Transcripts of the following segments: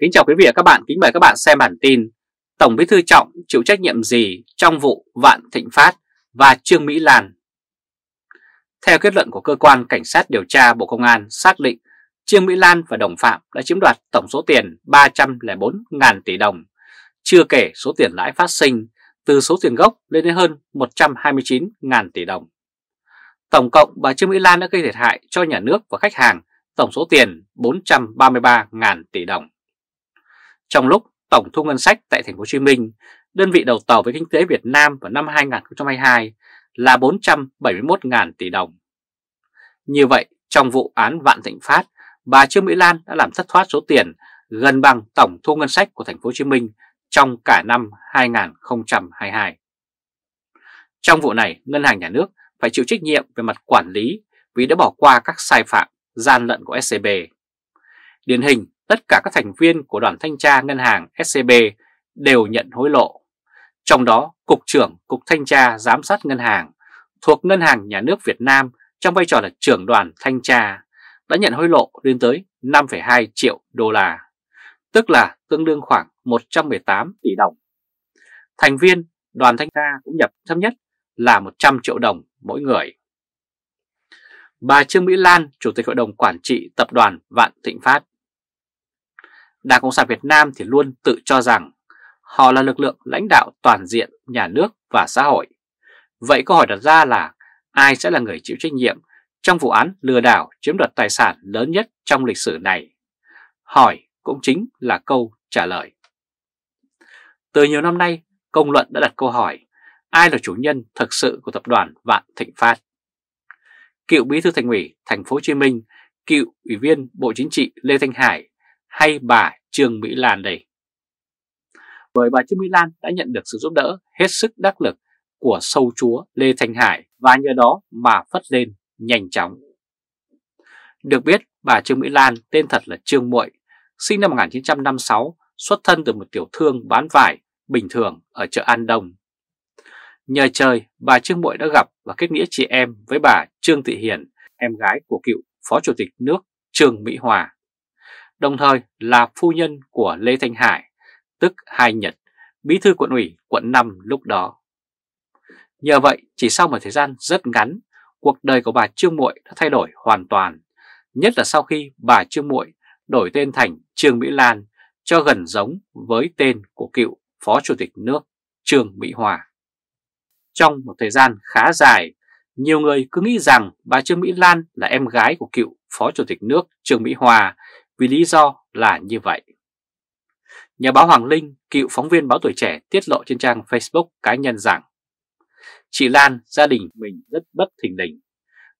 Kính chào quý vị và các bạn, kính mời các bạn xem bản tin Tổng bí thư Trọng chịu trách nhiệm gì trong vụ Vạn Thịnh Phát và Trương Mỹ Lan? Theo kết luận của Cơ quan Cảnh sát điều tra Bộ Công an xác định Trương Mỹ Lan và đồng phạm đã chiếm đoạt tổng số tiền 304.000 tỷ đồng, chưa kể số tiền lãi phát sinh từ số tiền gốc lên đến hơn 129.000 tỷ đồng. Tổng cộng bà Trương Mỹ Lan đã gây thiệt hại cho nhà nước và khách hàng tổng số tiền 433.000 tỷ đồng. Trong lúc tổng thu ngân sách tại thành phố Hồ Chí Minh, đơn vị đầu tàu với kinh tế Việt Nam vào năm 2022 là 471.000 tỷ đồng. Như vậy, trong vụ án Vạn Thịnh Phát, bà Trương Mỹ Lan đã làm thất thoát số tiền gần bằng tổng thu ngân sách của thành phố Hồ Chí Minh trong cả năm 2022. Trong vụ này, ngân hàng nhà nước phải chịu trách nhiệm về mặt quản lý vì đã bỏ qua các sai phạm gian lận của SCB. E Điển hình tất cả các thành viên của đoàn thanh tra ngân hàng SCB đều nhận hối lộ. Trong đó, Cục trưởng Cục Thanh tra Giám sát Ngân hàng thuộc Ngân hàng Nhà nước Việt Nam trong vai trò là trưởng đoàn thanh tra đã nhận hối lộ lên tới 5,2 triệu đô la, tức là tương đương khoảng 118 tỷ đồng. Thành viên đoàn thanh tra cũng nhập thấp nhất là 100 triệu đồng mỗi người. Bà Trương Mỹ Lan, Chủ tịch Hội đồng Quản trị Tập đoàn Vạn Thịnh Phát Đảng Cộng sản Việt Nam thì luôn tự cho rằng họ là lực lượng lãnh đạo toàn diện nhà nước và xã hội. Vậy câu hỏi đặt ra là ai sẽ là người chịu trách nhiệm trong vụ án lừa đảo chiếm đoạt tài sản lớn nhất trong lịch sử này? Hỏi cũng chính là câu trả lời. Từ nhiều năm nay, công luận đã đặt câu hỏi ai là chủ nhân thực sự của tập đoàn Vạn Thịnh Phát? Cựu bí thư thành ủy Thành phố Hồ Chí Minh, cựu ủy viên Bộ Chính trị Lê Thanh Hải hay bà Trương Mỹ Lan đây. Bởi bà Trương Mỹ Lan đã nhận được sự giúp đỡ hết sức đắc lực của sâu chúa Lê Thanh Hải và nhờ đó mà phất lên nhanh chóng. Được biết, bà Trương Mỹ Lan tên thật là Trương Muội, sinh năm 1956, xuất thân từ một tiểu thương bán vải bình thường ở chợ An Đông. Nhờ trời, bà Trương Muội đã gặp và kết nghĩa chị em với bà Trương Thị Hiền, em gái của cựu Phó Chủ tịch nước Trương Mỹ Hòa đồng thời là phu nhân của Lê Thanh Hải, tức Hai Nhật, bí thư quận ủy quận 5 lúc đó. Nhờ vậy, chỉ sau một thời gian rất ngắn, cuộc đời của bà Trương Muội đã thay đổi hoàn toàn, nhất là sau khi bà Trương Muội đổi tên thành Trương Mỹ Lan cho gần giống với tên của cựu Phó Chủ tịch nước Trương Mỹ Hòa. Trong một thời gian khá dài, nhiều người cứ nghĩ rằng bà Trương Mỹ Lan là em gái của cựu Phó Chủ tịch nước Trương Mỹ Hòa vì lý do là như vậy. Nhà báo Hoàng Linh, cựu phóng viên báo tuổi trẻ tiết lộ trên trang Facebook cá nhân rằng Chị Lan, gia đình mình rất bất thình lình.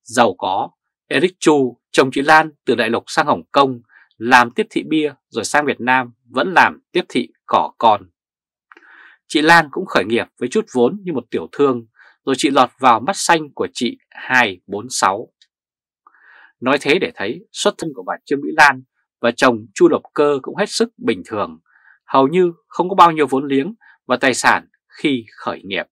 Giàu có, Eric Chu, chồng chị Lan từ đại lục sang Hồng Kông, làm tiếp thị bia rồi sang Việt Nam vẫn làm tiếp thị cỏ con. Chị Lan cũng khởi nghiệp với chút vốn như một tiểu thương, rồi chị lọt vào mắt xanh của chị 246. Nói thế để thấy xuất thân của bà Trương Mỹ Lan và chồng Chu Độc Cơ cũng hết sức bình thường, hầu như không có bao nhiêu vốn liếng và tài sản khi khởi nghiệp.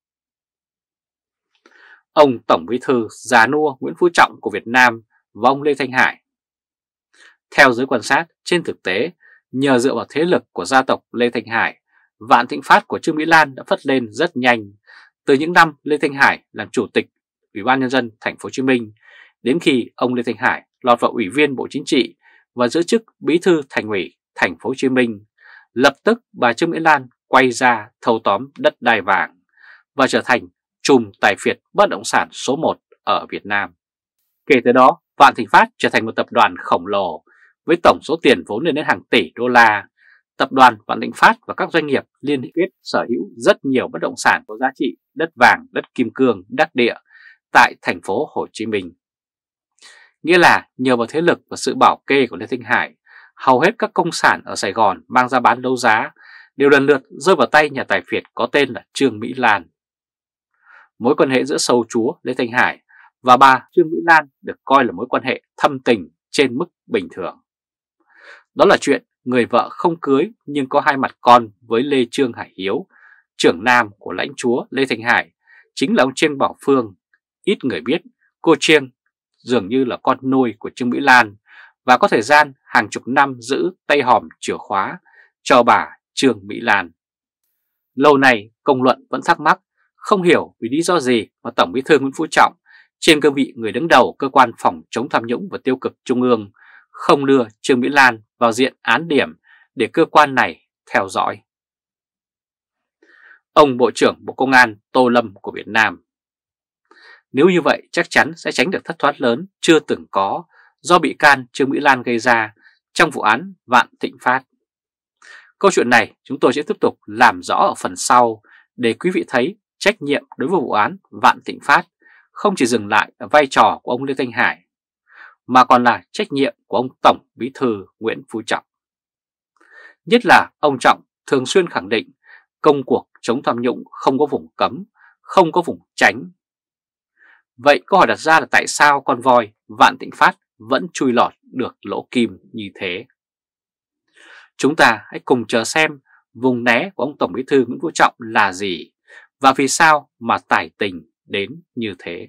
Ông Tổng Bí Thư Già Nua Nguyễn Phú Trọng của Việt Nam và ông Lê Thanh Hải. Theo giới quan sát, trên thực tế, nhờ dựa vào thế lực của gia tộc Lê Thanh Hải, vạn thịnh phát của Trương Mỹ Lan đã phất lên rất nhanh. Từ những năm Lê Thanh Hải làm chủ tịch Ủy ban nhân dân thành phố Hồ Chí Minh đến khi ông Lê Thanh Hải lọt vào ủy viên Bộ Chính trị và giữ chức bí thư thành ủy thành phố Hồ Chí Minh, lập tức bà Trương Mỹ Lan quay ra thâu tóm đất đai vàng và trở thành chùm tài phiệt bất động sản số 1 ở Việt Nam. Kể từ đó, Vạn Thịnh Phát trở thành một tập đoàn khổng lồ với tổng số tiền vốn lên đến hàng tỷ đô la. Tập đoàn Vạn Thịnh Phát và các doanh nghiệp liên kết sở hữu rất nhiều bất động sản có giá trị đất vàng, đất kim cương, đất địa tại thành phố Hồ Chí Minh nghĩa là nhờ vào thế lực và sự bảo kê của Lê Thanh Hải, hầu hết các công sản ở Sài Gòn mang ra bán đấu giá đều lần lượt rơi vào tay nhà tài phiệt có tên là Trương Mỹ Lan. Mối quan hệ giữa sâu chúa Lê Thanh Hải và bà Trương Mỹ Lan được coi là mối quan hệ thâm tình trên mức bình thường. Đó là chuyện người vợ không cưới nhưng có hai mặt con với Lê Trương Hải Hiếu, trưởng nam của lãnh chúa Lê Thanh Hải, chính là ông Trương Bảo Phương. Ít người biết cô Trương dường như là con nuôi của Trương Mỹ Lan và có thời gian hàng chục năm giữ tay hòm chìa khóa cho bà Trương Mỹ Lan. Lâu nay công luận vẫn thắc mắc không hiểu vì lý do gì mà Tổng Bí thư Nguyễn Phú Trọng trên cương vị người đứng đầu cơ quan phòng chống tham nhũng và tiêu cực trung ương không đưa Trương Mỹ Lan vào diện án điểm để cơ quan này theo dõi. Ông Bộ trưởng Bộ Công an Tô Lâm của Việt Nam nếu như vậy chắc chắn sẽ tránh được thất thoát lớn chưa từng có do bị can Trương Mỹ Lan gây ra trong vụ án Vạn Thịnh Phát. Câu chuyện này chúng tôi sẽ tiếp tục làm rõ ở phần sau để quý vị thấy trách nhiệm đối với vụ án Vạn Thịnh Phát không chỉ dừng lại ở vai trò của ông Lê Thanh Hải mà còn là trách nhiệm của ông Tổng Bí Thư Nguyễn Phú Trọng. Nhất là ông Trọng thường xuyên khẳng định công cuộc chống tham nhũng không có vùng cấm, không có vùng tránh Vậy câu hỏi đặt ra là tại sao con voi Vạn Tịnh Phát vẫn chui lọt được lỗ kim như thế? Chúng ta hãy cùng chờ xem vùng né của ông Tổng Bí thư Nguyễn Phú Trọng là gì và vì sao mà tài tình đến như thế.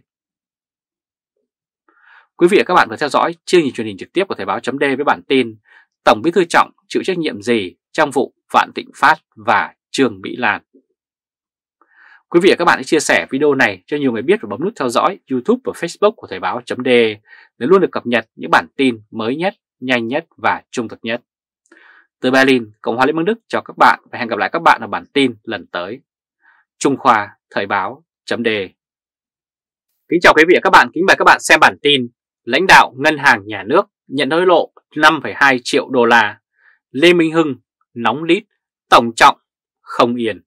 Quý vị và các bạn vừa theo dõi chương trình truyền hình trực tiếp của Thời báo chấm với bản tin Tổng Bí thư Trọng chịu trách nhiệm gì trong vụ Vạn Tịnh Phát và Trương Mỹ Lan. Quý vị và các bạn hãy chia sẻ video này cho nhiều người biết và bấm nút theo dõi YouTube và Facebook của Thời báo .de để luôn được cập nhật những bản tin mới nhất, nhanh nhất và trung thực nhất. Từ Berlin, Cộng hòa Liên bang Đức chào các bạn và hẹn gặp lại các bạn ở bản tin lần tới. Trung Khoa Thời báo .de Kính chào quý vị và các bạn, kính mời các bạn xem bản tin Lãnh đạo Ngân hàng Nhà nước nhận hối lộ 5,2 triệu đô la Lê Minh Hưng nóng lít, tổng trọng không yên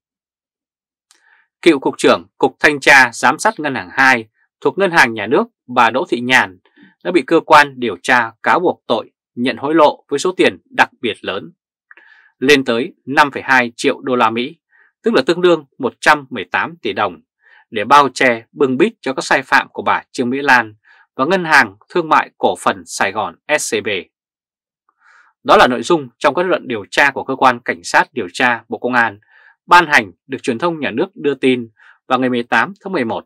Cựu Cục trưởng Cục Thanh tra Giám sát Ngân hàng 2 thuộc Ngân hàng Nhà nước bà Đỗ Thị Nhàn đã bị cơ quan điều tra cáo buộc tội nhận hối lộ với số tiền đặc biệt lớn, lên tới 5,2 triệu đô la Mỹ, tức là tương đương 118 tỷ đồng, để bao che bưng bít cho các sai phạm của bà Trương Mỹ Lan và Ngân hàng Thương mại Cổ phần Sài Gòn SCB. Đó là nội dung trong các luận điều tra của Cơ quan Cảnh sát Điều tra Bộ Công an ban hành được truyền thông nhà nước đưa tin vào ngày 18 tháng 11.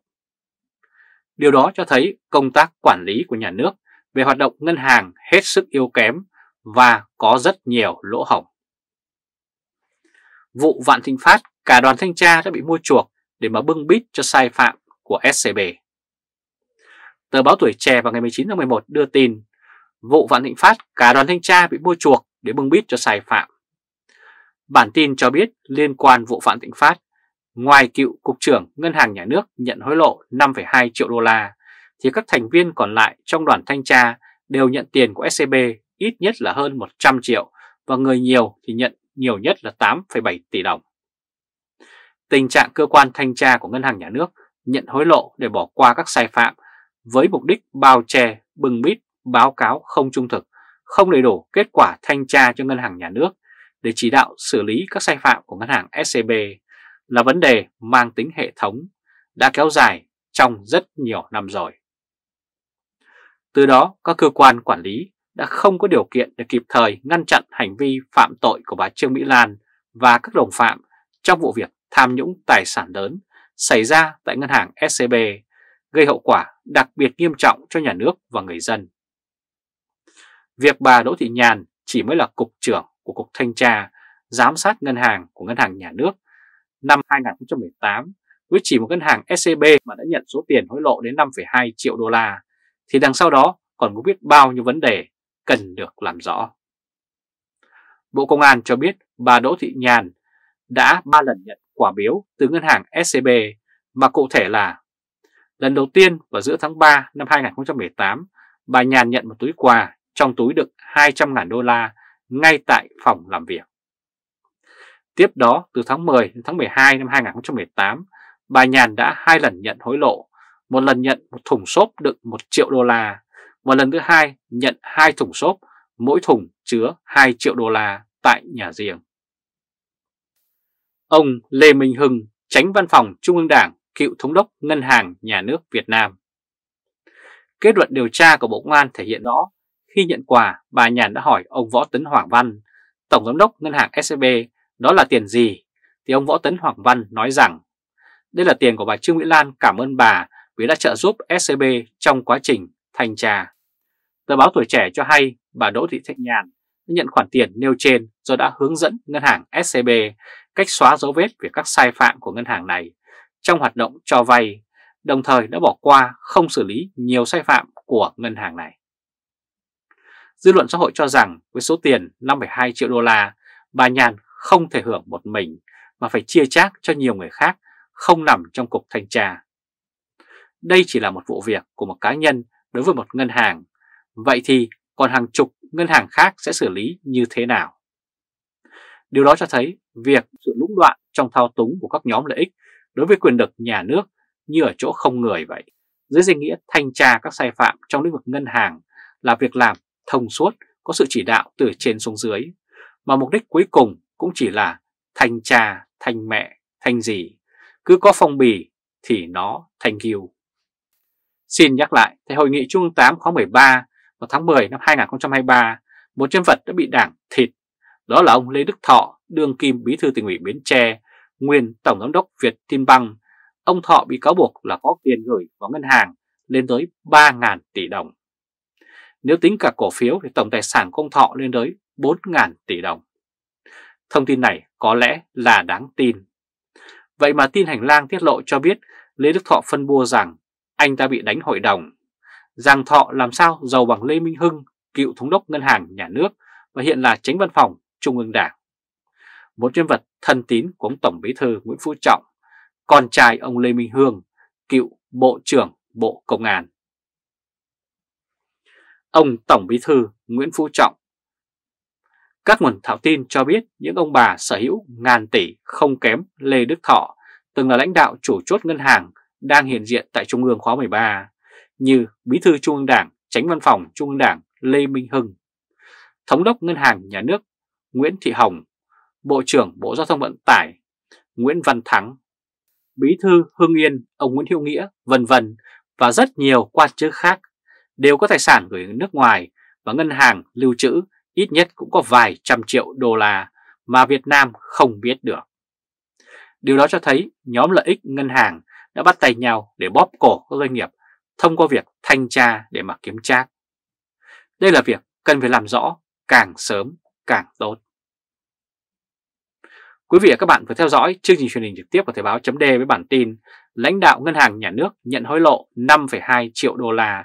Điều đó cho thấy công tác quản lý của nhà nước về hoạt động ngân hàng hết sức yếu kém và có rất nhiều lỗ hổng. Vụ Vạn Thịnh Phát, cả đoàn thanh tra đã bị mua chuộc để mà bưng bít cho sai phạm của SCB. Tờ báo Tuổi Trẻ vào ngày 19 tháng 11 đưa tin vụ Vạn Thịnh Phát, cả đoàn thanh tra bị mua chuộc để bưng bít cho sai phạm Bản tin cho biết liên quan vụ Phạm Tịnh Phát, ngoài cựu Cục trưởng Ngân hàng Nhà nước nhận hối lộ 5,2 triệu đô la, thì các thành viên còn lại trong đoàn thanh tra đều nhận tiền của SCB ít nhất là hơn 100 triệu và người nhiều thì nhận nhiều nhất là 8,7 tỷ đồng. Tình trạng cơ quan thanh tra của Ngân hàng Nhà nước nhận hối lộ để bỏ qua các sai phạm với mục đích bao che, bưng bít, báo cáo không trung thực, không đầy đủ kết quả thanh tra cho Ngân hàng Nhà nước để chỉ đạo xử lý các sai phạm của ngân hàng SCB e là vấn đề mang tính hệ thống đã kéo dài trong rất nhiều năm rồi. Từ đó, các cơ quan quản lý đã không có điều kiện để kịp thời ngăn chặn hành vi phạm tội của bà Trương Mỹ Lan và các đồng phạm trong vụ việc tham nhũng tài sản lớn xảy ra tại ngân hàng SCB, e gây hậu quả đặc biệt nghiêm trọng cho nhà nước và người dân. Việc bà Đỗ Thị Nhàn chỉ mới là cục trưởng của Cục Thanh tra giám sát ngân hàng của Ngân hàng Nhà nước năm 2018 với chỉ một ngân hàng SCB e mà đã nhận số tiền hối lộ đến 5,2 triệu đô la thì đằng sau đó còn có biết bao nhiêu vấn đề cần được làm rõ. Bộ Công an cho biết bà Đỗ Thị Nhàn đã 3 lần nhận quả biếu từ ngân hàng SCB e mà cụ thể là lần đầu tiên vào giữa tháng 3 năm 2018 bà Nhàn nhận một túi quà trong túi đựng 200.000 đô la ngay tại phòng làm việc. Tiếp đó, từ tháng 10 đến tháng 12 năm 2018, bà Nhàn đã hai lần nhận hối lộ, một lần nhận một thùng xốp đựng 1 triệu đô la, một lần thứ hai nhận hai thùng xốp, mỗi thùng chứa 2 triệu đô la tại nhà riêng. Ông Lê Minh Hưng, tránh văn phòng Trung ương Đảng, cựu thống đốc Ngân hàng Nhà nước Việt Nam. Kết luận điều tra của Bộ Công an thể hiện rõ khi nhận quà, bà Nhàn đã hỏi ông Võ Tấn Hoàng Văn, Tổng Giám đốc Ngân hàng SCB, e đó là tiền gì? Thì ông Võ Tấn Hoàng Văn nói rằng, đây là tiền của bà Trương Mỹ Lan cảm ơn bà vì đã trợ giúp SCB e trong quá trình thanh tra. Tờ báo Tuổi Trẻ cho hay bà Đỗ Thị Thạnh Nhàn đã nhận khoản tiền nêu trên do đã hướng dẫn ngân hàng SCB e cách xóa dấu vết về các sai phạm của ngân hàng này trong hoạt động cho vay, đồng thời đã bỏ qua không xử lý nhiều sai phạm của ngân hàng này. Dư luận xã hội cho rằng với số tiền 5,2 triệu đô la, bà Nhàn không thể hưởng một mình mà phải chia chác cho nhiều người khác không nằm trong cục thanh tra. Đây chỉ là một vụ việc của một cá nhân đối với một ngân hàng. Vậy thì còn hàng chục ngân hàng khác sẽ xử lý như thế nào? Điều đó cho thấy việc sự lũng đoạn trong thao túng của các nhóm lợi ích đối với quyền lực nhà nước như ở chỗ không người vậy. Dưới danh nghĩa thanh tra các sai phạm trong lĩnh vực ngân hàng là việc làm thông suốt, có sự chỉ đạo từ trên xuống dưới, mà mục đích cuối cùng cũng chỉ là thành cha, thành mẹ, thành gì, cứ có phong bì thì nó thành kiều. Xin nhắc lại, tại hội nghị Trung 8 khóa 13 vào tháng 10 năm 2023, một nhân vật đã bị đảng thịt, đó là ông Lê Đức Thọ, đương kim bí thư tỉnh ủy Bến Tre, nguyên tổng giám đốc Việt Tin Băng. Ông Thọ bị cáo buộc là có tiền gửi vào ngân hàng lên tới 3.000 tỷ đồng. Nếu tính cả cổ phiếu thì tổng tài sản của ông Thọ lên tới 4.000 tỷ đồng. Thông tin này có lẽ là đáng tin. Vậy mà tin hành lang tiết lộ cho biết Lê Đức Thọ phân bua rằng anh ta bị đánh hội đồng, rằng Thọ làm sao giàu bằng Lê Minh Hưng, cựu thống đốc ngân hàng nhà nước và hiện là tránh văn phòng Trung ương Đảng. Một nhân vật thân tín của ông Tổng Bí thư Nguyễn Phú Trọng, con trai ông Lê Minh Hương, cựu Bộ trưởng Bộ Công an ông Tổng Bí Thư Nguyễn Phú Trọng. Các nguồn thạo tin cho biết những ông bà sở hữu ngàn tỷ không kém Lê Đức Thọ, từng là lãnh đạo chủ chốt ngân hàng đang hiện diện tại Trung ương khóa 13, như Bí thư Trung ương Đảng, Tránh Văn phòng Trung ương Đảng Lê Minh Hưng, Thống đốc Ngân hàng Nhà nước Nguyễn Thị Hồng, Bộ trưởng Bộ Giao thông Vận tải Nguyễn Văn Thắng, Bí thư Hưng Yên ông Nguyễn Hữu Nghĩa, vân vân và rất nhiều quan chức khác đều có tài sản gửi nước ngoài và ngân hàng lưu trữ ít nhất cũng có vài trăm triệu đô la mà Việt Nam không biết được. Điều đó cho thấy nhóm lợi ích ngân hàng đã bắt tay nhau để bóp cổ các doanh nghiệp thông qua việc thanh tra để mà kiếm trác. Đây là việc cần phải làm rõ càng sớm càng tốt. Quý vị và các bạn vừa theo dõi chương trình truyền hình trực tiếp của Thời báo D với bản tin Lãnh đạo Ngân hàng Nhà nước nhận hối lộ 5,2 triệu đô la